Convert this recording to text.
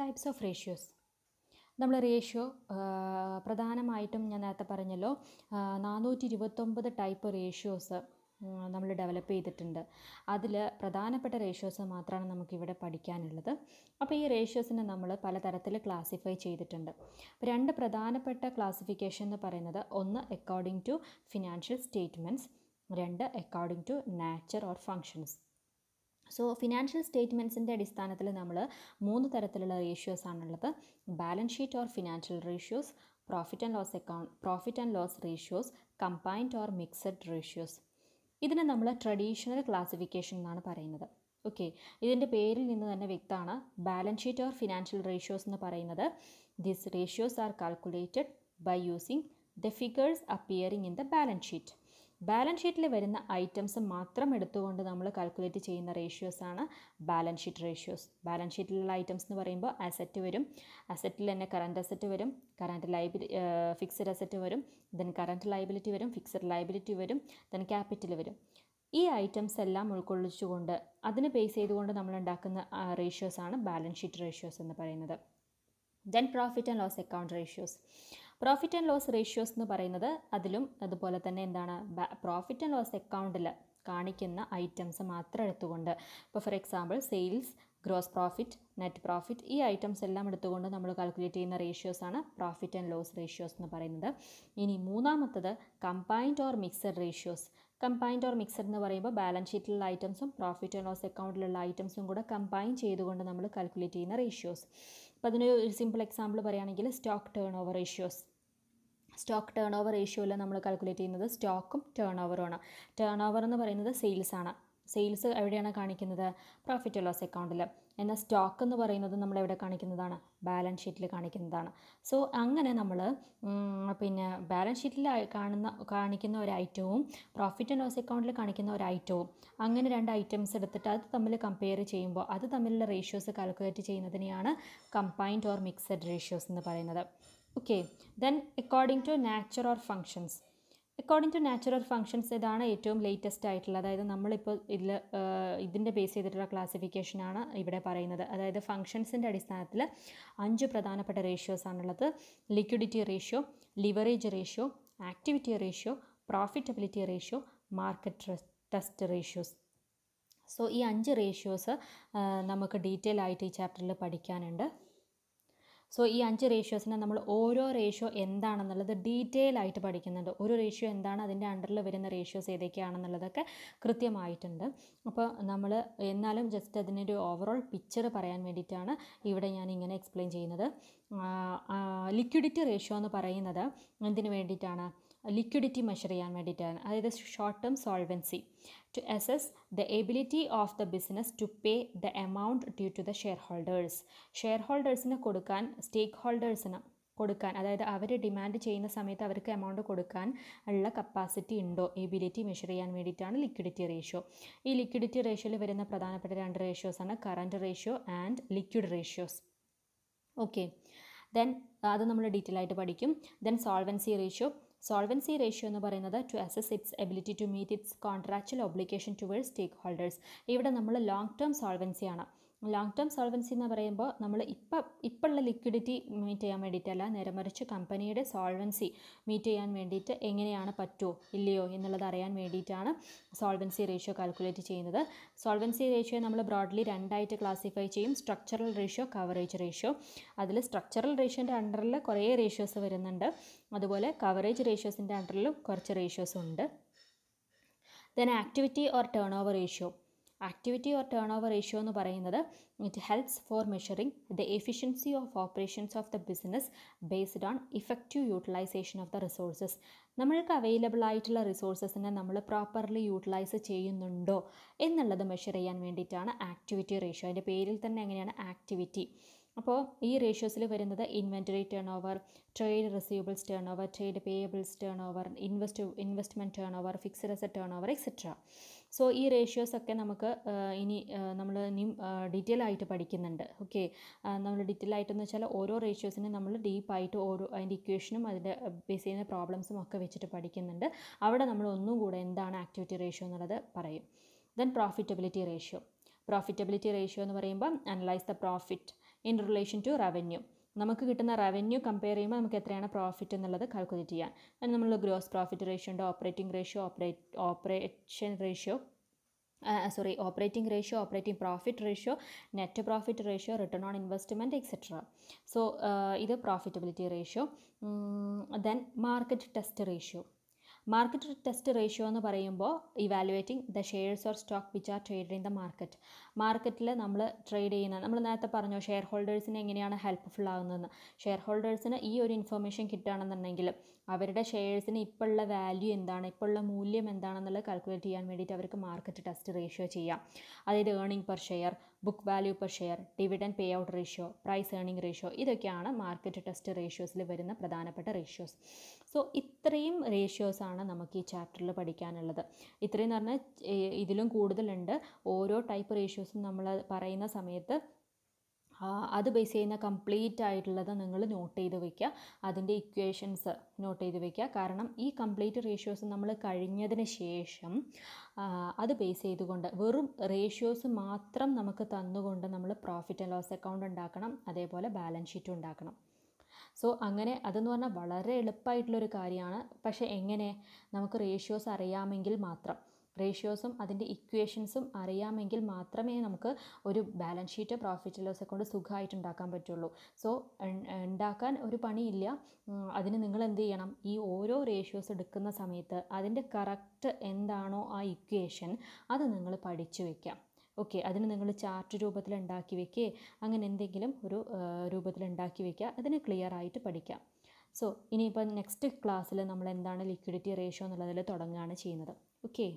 types of ratios നമ്മൾ ratio പ്രധാനമായിട്ടും ഞാൻ നേരത്തെ പറഞ്ഞല്ലോ നാനൂറ്റി ഇരുപത്തൊമ്പത് ടൈപ്പ് റേഷ്യോസ് നമ്മൾ ഡെവലപ്പ് ചെയ്തിട്ടുണ്ട് അതിൽ പ്രധാനപ്പെട്ട റേഷ്യോസ് മാത്രമാണ് നമുക്കിവിടെ പഠിക്കാനുള്ളത് അപ്പോൾ ഈ റേഷ്യോസിനെ നമ്മൾ പലതരത്തിൽ ക്ലാസിഫൈ ചെയ്തിട്ടുണ്ട് അപ്പോൾ രണ്ട് പ്രധാനപ്പെട്ട ക്ലാസിഫിക്കേഷൻ എന്ന് പറയുന്നത് ഒന്ന് അക്കോർഡിംഗ് ടു ഫിനാൻഷ്യൽ സ്റ്റേറ്റ്മെൻറ്റ്സ് രണ്ട് according to nature or functions so financial സ്റ്റേറ്റ്മെൻറ്റ്സിൻ്റെ അടിസ്ഥാനത്തിൽ നമ്മൾ മൂന്ന് തരത്തിലുള്ള റേഷ്യോസ് ആണുള്ളത് balance sheet or financial ratios profit and loss account profit and loss ratios combined or mixed ratios ഇതിനെ നമ്മൾ ട്രഡീഷണൽ ക്ലാസിഫിക്കേഷൻ എന്നാണ് പറയുന്നത് ഓക്കെ ഇതിൻ്റെ പേരിൽ നിന്ന് തന്നെ വ്യക്തമാണ് balance sheet or financial ratios എന്ന് പറയുന്നത് this ratios are calculated by using the figures appearing in the balance sheet balance ഷീറ്റിൽ വരുന്ന ഐറ്റംസ് മാത്രം എടുത്തുകൊണ്ട് നമ്മൾ കാൽക്കുലേറ്റ് ചെയ്യുന്ന റേഷ്യോസ് ആണ് ബാലൻസ് ഷീറ്റ് റേഷ്യോസ് ബാലൻസ് ഷീറ്റിലുള്ള ഐറ്റംസ് എന്ന് പറയുമ്പോൾ അസറ്റ് വരും അസറ്റിൽ തന്നെ കറണ്ട് അസറ്റ് വരും കറണ്ട് ലൈബിലി ഫിക്സഡ് അസറ്റ് വരും ദെൻ കറണ്ട് ലൈബിലിറ്റി വരും ഫിക്സഡ് ലൈബിലിറ്റി വരും ദെൻ ക്യാപിറ്റൽ വരും ഈ ഐറ്റംസ് എല്ലാം ഉൾക്കൊള്ളിച്ചുകൊണ്ട് അതിനെ ബേസ് ചെയ്തുകൊണ്ട് നമ്മൾ ഉണ്ടാക്കുന്ന റേഷ്യോസ് ആണ് ബാലൻസ് ഷീറ്റ് റേഷ്യോസ് എന്ന് പറയുന്നത് then profit and loss account ratios profit and loss ratios എന്ന് പറയുന്നത് അതിലും അതുപോലെ തന്നെ എന്താണ് പ്രോഫിറ്റ് ആൻഡ് ലോസ് അക്കൗണ്ടിൽ കാണിക്കുന്ന ഐറ്റംസ് മാത്രം എടുത്തുകൊണ്ട് ഇപ്പോൾ for example sales gross profit net profit ഈ ഐറ്റംസ് എല്ലാം എടുത്തുകൊണ്ട് നമ്മൾ കാൽക്കുലേറ്റ് ചെയ്യുന്ന റേഷ്യോസ് ആണ് പ്രോഫിറ്റ് ആൻഡ് ലോസ് റേഷ്യോസ് എന്ന് പറയുന്നത് ഇനി മൂന്നാമത്തത് combined or mixed ratios combined or mixed എന്ന് പറയുമ്പോൾ ബാലൻസ് ഷീറ്റിലുള്ള ഐറ്റംസും പ്രോഫിറ്റ് ആൻഡ് ലോസ് അക്കൗണ്ടിലുള്ള ഐറ്റംസും കൂടെ കമ്പൈൻ ചെയ്തുകൊണ്ട് നമ്മൾ കാൽക്കുലേറ്റ് ചെയ്യുന്ന റേഷ്യോസ് അപ്പോൾ അതിന് ഒരു സിമ്പിൾ എക്സാമ്പിൾ പറയുകയാണെങ്കിൽ stock turnover ratios stock turnover റേഷ്യോയിൽ നമ്മൾ കാൽക്കുലേറ്റ് ചെയ്യുന്നത് സ്റ്റോക്കും ടേൺ ഓവറുമാണ് ടേൺ ഓവർ എന്ന് പറയുന്നത് സെയിൽസാണ് സെയിൽസ് എവിടെയാണ് കാണിക്കുന്നത് പ്രോഫിറ്റ് ലോസ് അക്കൗണ്ടിൽ എന്നാൽ സ്റ്റോക്ക് എന്ന് പറയുന്നത് നമ്മൾ എവിടെ കാണിക്കുന്നതാണ് ബാലൻസ് ഷീറ്റിൽ കാണിക്കുന്നതാണ് സോ അങ്ങനെ നമ്മൾ പിന്നെ ബാലൻസ് ഷീറ്റിൽ കാണുന്ന കാണിക്കുന്ന ഒരു ഐറ്റവും പ്രോഫിറ്റ് ആൻഡ് ലോസ് അക്കൗണ്ടിൽ കാണിക്കുന്ന ഒരു ഐറ്റവും അങ്ങനെ രണ്ട് ഐറ്റംസ് എടുത്തിട്ട് അത് തമ്മിൽ കമ്പയർ ചെയ്യുമ്പോൾ അത് തമ്മിലുള്ള റേഷ്യോസ് കാൽക്കുലേറ്റ് ചെയ്യുന്നതിനെയാണ് കമ്പൈൻഡ് ഓർ മിക്സഡ് റേഷ്യോസ് എന്ന് പറയുന്നത് okay then according to nature or functions according to natural functions ഇതാണ് ഏറ്റവും ലേറ്റസ്റ്റ് ആയിട്ടുള്ളത് അതായത് നമ്മളിപ്പോൾ ഇതിൽ ഇതിൻ്റെ ബേസ് ചെയ്തിട്ടുള്ള ക്ലാസിഫിക്കേഷനാണ് ഇവിടെ പറയുന്നത് അതായത് ഫങ്ഷൻസിൻ്റെ അടിസ്ഥാനത്തിൽ അഞ്ച് പ്രധാനപ്പെട്ട റേഷ്യോസ് ആണുള്ളത് liquidity ratio leverage ratio activity ratio profitability ratio market test ratios so ഈ അഞ്ച് റേഷ്യോസ് നമുക്ക് ഡീറ്റെയിൽ ആയിട്ട് ഈ ചാപ്റ്ററിൽ പഠിക്കാനുണ്ട് സോ ഈ അഞ്ച് റേഷ്യോസിനെ നമ്മൾ ഓരോ റേഷ്യോ എന്താണെന്നുള്ളത് ഡീറ്റെയിൽ ആയിട്ട് പഠിക്കുന്നുണ്ട് ഒരു റേഷ്യോ എന്താണ് അതിൻ്റെ അണ്ടറിൽ വരുന്ന റേഷ്യോസ് ഏതൊക്കെയാണെന്നുള്ളതൊക്കെ കൃത്യമായിട്ടുണ്ട് അപ്പോൾ നമ്മൾ എന്നാലും ജസ്റ്റ് അതിൻ്റെ ഒരു ഓവറോൾ പിക്ചർ പറയാൻ വേണ്ടിയിട്ടാണ് ഇവിടെ ഞാൻ ഇങ്ങനെ എക്സ്പ്ലെയിൻ ചെയ്യുന്നത് ലിക്വിഡിറ്റി റേഷ്യോ എന്ന് പറയുന്നത് എന്തിനു വേണ്ടിയിട്ടാണ് ലിക്വിഡിറ്റി മെഷർ ചെയ്യാൻ വേണ്ടിയിട്ടാണ് അതായത് short term solvency to assess the ability of the business to pay the amount due to the shareholders ഷെയർ ഹോൾഡേഴ്സിന് കൊടുക്കാൻ സ്റ്റേക്ക് ഹോൾഡേഴ്സിന് കൊടുക്കാൻ അതായത് അവർ ഡിമാൻഡ് ചെയ്യുന്ന സമയത്ത് അവർക്ക് എമൗണ്ട് കൊടുക്കാൻ ഉള്ള കപ്പാസിറ്റി ഉണ്ടോ എബിലിറ്റി മെഷർ ചെയ്യാൻ വേണ്ടിയിട്ടാണ് ലിക്വിഡിറ്റി റേഷ്യോ ഈ ലിക്വിഡിറ്റി റേഷ്യോയിൽ വരുന്ന പ്രധാനപ്പെട്ട രണ്ട് റേഷ്യോസാണ് current ratio and liquid ratios okay then അത് നമ്മൾ ഡീറ്റെയിൽ ആയിട്ട് പഠിക്കും then solvency ratio solvency ratio എന്ന് പറയുന്നത് to assess its ability to meet its contractual obligation towards stakeholders ഇവിടെ നമ്മൾ ലോങ് ടേം സോൾവൻസിയാണ് ലോങ് ടേം സോൾവൻസി എന്ന് പറയുമ്പോൾ നമ്മൾ ഇപ്പം ഇപ്പോഴുള്ള ലിക്വിഡിറ്റി മീറ്റ് ചെയ്യാൻ വേണ്ടിയിട്ടല്ല നേരെ മറിച്ച് കമ്പനിയുടെ സോൾവൻസി മീറ്റ് ചെയ്യാൻ വേണ്ടിയിട്ട് എങ്ങനെയാണ് പറ്റുമോ ഇല്ലയോ എന്നുള്ളത് അറിയാൻ വേണ്ടിയിട്ടാണ് സോൾവൻസി റേഷ്യോ കാൽക്കുലേറ്റ് ചെയ്യുന്നത് സോൾവൻസി റേഷ്യോ നമ്മൾ ബ്രോഡ്ലി രണ്ടായിട്ട് ക്ലാസിഫൈ ചെയ്യും സ്ട്രക്ചറൽ റേഷ്യോ കവറേജ് റേഷ്യോ അതിൽ സ്ട്രക്ചറൽ റേഷ്യോൻ്റെ അണ്ടറിൽ കുറേ റേഷ്യോസ് വരുന്നുണ്ട് അതുപോലെ കവറേജ് റേഷ്യോസിൻ്റെ അണ്ടറിലും കുറച്ച് റേഷ്യോസ് ഉണ്ട് then activity or turnover ratio activity or turnover ratio എന്ന് പറയുന്നത് it helps for measuring the efficiency of operations of the business based on effective utilisation of the resources നമ്മൾക്ക് available ആയിട്ടുള്ള റിസോഴ്സസിനെ നമ്മൾ properly utilise ചെയ്യുന്നുണ്ടോ എന്നുള്ളത് measure ചെയ്യാൻ വേണ്ടിയിട്ടാണ് ആക്ടിവിറ്റി റേഷ്യോ അതിൻ്റെ പേരിൽ തന്നെ എങ്ങനെയാണ് ആക്ടിവിറ്റി അപ്പോൾ ഈ റേഷ്യോസിൽ വരുന്നത് inventory turnover trade receivables turnover trade payables turnover invest investment turnover fixed asset turnover etcetera so ഈ റേഷ്യോസൊക്കെ നമുക്ക് ഇനി നമ്മൾ ഇനിയും ഡീറ്റെയിൽ ആയിട്ട് പഠിക്കുന്നുണ്ട് ഓക്കെ നമ്മൾ ഡീറ്റെയിൽ ആയിട്ടെന്ന് വെച്ചാൽ ഓരോ റേഷ്യോസിനെ നമ്മൾ ഡീപ്പായിട്ട് ഓരോ അതിൻ്റെ ഇക്വേഷനും അതിൻ്റെ ബേസ് ചെയ്യുന്ന പ്രോബ്ലംസും ഒക്കെ വെച്ചിട്ട് പഠിക്കുന്നുണ്ട് അവിടെ നമ്മൾ ഒന്നും കൂടെ എന്താണ് ആക്ടിവിറ്റി റേഷ്യോ എന്നുള്ളത് പറയും then profitability ratio profitability ratio എന്ന് പറയുമ്പോൾ analyse the profit in relation to revenue നമുക്ക് കിട്ടുന്ന റവന്യൂ കമ്പയർ ചെയ്യുമ്പോൾ നമുക്ക് എത്രയാണ് പ്രോഫിറ്റ് എന്നുള്ളത് കാൽക്കുലേറ്റ് ചെയ്യാം അതിന് നമ്മൾ ഗ്രോസ് പ്രോഫിറ്റ് റേഷ്യോ ഉണ്ട് operating ratio operate operation ratio sorry operating ratio operating profit ratio net profit ratio return on investment etcetera so ഇത് profitability ratio then market test ratio market test ratio എന്ന് പറയുമ്പോൾ evaluating the shares or stock which are trade in the market മാർക്കറ്റിൽ നമ്മൾ trade ചെയ്യുന്ന നമ്മൾ നേരത്തെ പറഞ്ഞു share ഹോൾഡേഴ്സിന് എങ്ങനെയാണ് ഹെൽപ്ഫുൾ ആകുന്നതെന്ന് ഷെയർ ഹോൾഡേഴ്സിന് ഈ ഒരു ഇൻഫർമേഷൻ കിട്ടുകയാണെന്നുണ്ടെങ്കിൽ അവരുടെ ഷെയർസിന് ഇപ്പോഴുള്ള വാല്യൂ എന്താണ് ഇപ്പോഴുള്ള മൂല്യം എന്താണെന്നുള്ളത് കാൽക്കുലേറ്റ് ചെയ്യാൻ വേണ്ടിയിട്ട് അവർക്ക് മാർക്കറ്റ് ടെസ്റ്റ് റേഷ്യോ ചെയ്യാം അതായത് earning per share book value per share dividend pay out ratio price earning ratio ഇതൊക്കെയാണ് മാർക്കറ്റ് ടെസ്റ്റ് റേഷ്യോസിൽ വരുന്ന പ്രധാനപ്പെട്ട റേഷ്യോസ് സോ ഇത്രയും റേഷ്യോസാണ് നമുക്ക് ഈ ചാപ്റ്ററിൽ പഠിക്കാനുള്ളത് ഇത്രയും എന്ന് പറഞ്ഞാൽ ഇതിലും കൂടുതലുണ്ട് ഓരോ ടൈപ്പ് റേഷ്യോസും നമ്മൾ പറയുന്ന സമയത്ത് അത് ബേസ് ചെയ്യുന്ന കംപ്ലീറ്റ് ആയിട്ടുള്ളത് നിങ്ങൾ നോട്ട് ചെയ്ത് വെക്കുക അതിൻ്റെ ഇക്വേഷൻസ് നോട്ട് ചെയ്ത് വെക്കുക കാരണം ഈ കംപ്ലീറ്റ് റേഷ്യോസ് നമ്മൾ കഴിഞ്ഞതിന് ശേഷം അത് ബേസ് ചെയ്തുകൊണ്ട് വെറും റേഷ്യോസ് മാത്രം നമുക്ക് തന്നുകൊണ്ട് നമ്മൾ പ്രോഫിറ്റ് ആൻഡ് ലോസ് അക്കൗണ്ട് ഉണ്ടാക്കണം അതേപോലെ ബാലൻസ് ഷീറ്റ് ഉണ്ടാക്കണം സോ അങ്ങനെ അതെന്ന് പറഞ്ഞാൽ വളരെ എളുപ്പമായിട്ടുള്ളൊരു കാര്യമാണ് പക്ഷേ എങ്ങനെ നമുക്ക് റേഷ്യോസ് അറിയാമെങ്കിൽ മാത്രം റേഷ്യോസും അതിൻ്റെ ഇക്വേഷൻസും അറിയാമെങ്കിൽ മാത്രമേ നമുക്ക് ഒരു balance sheet profit loss account സുഖമായിട്ട് ഉണ്ടാക്കാൻ പറ്റുള്ളൂ സോ ഉണ്ടാക്കാൻ ഒരു പണിയില്ല അതിന് നിങ്ങൾ എന്ത് ചെയ്യണം ഈ ഓരോ റേഷ്യോസ് എടുക്കുന്ന സമയത്ത് അതിൻ്റെ കറക്റ്റ് എന്താണോ ആ ഇക്വേഷൻ അത് നിങ്ങൾ പഠിച്ചു വയ്ക്കാം ഓക്കെ അതിന് നിങ്ങൾ ചാർട്ട് രൂപത്തിൽ ഉണ്ടാക്കി വെക്കേ അങ്ങനെ എന്തെങ്കിലും ഒരു രൂപത്തിൽ ഉണ്ടാക്കി വെക്കുക അതിനെ ക്ലിയർ ആയിട്ട് പഠിക്കാം സോ ഇനിയിപ്പോൾ നെക്സ്റ്റ് ക്ലാസ്സിൽ നമ്മൾ എന്താണ് ലിക്വിഡിറ്റി റേഷ്യോ എന്നുള്ളതിൽ തുടങ്ങുകയാണ് ചെയ്യുന്നത് ഓക്കെ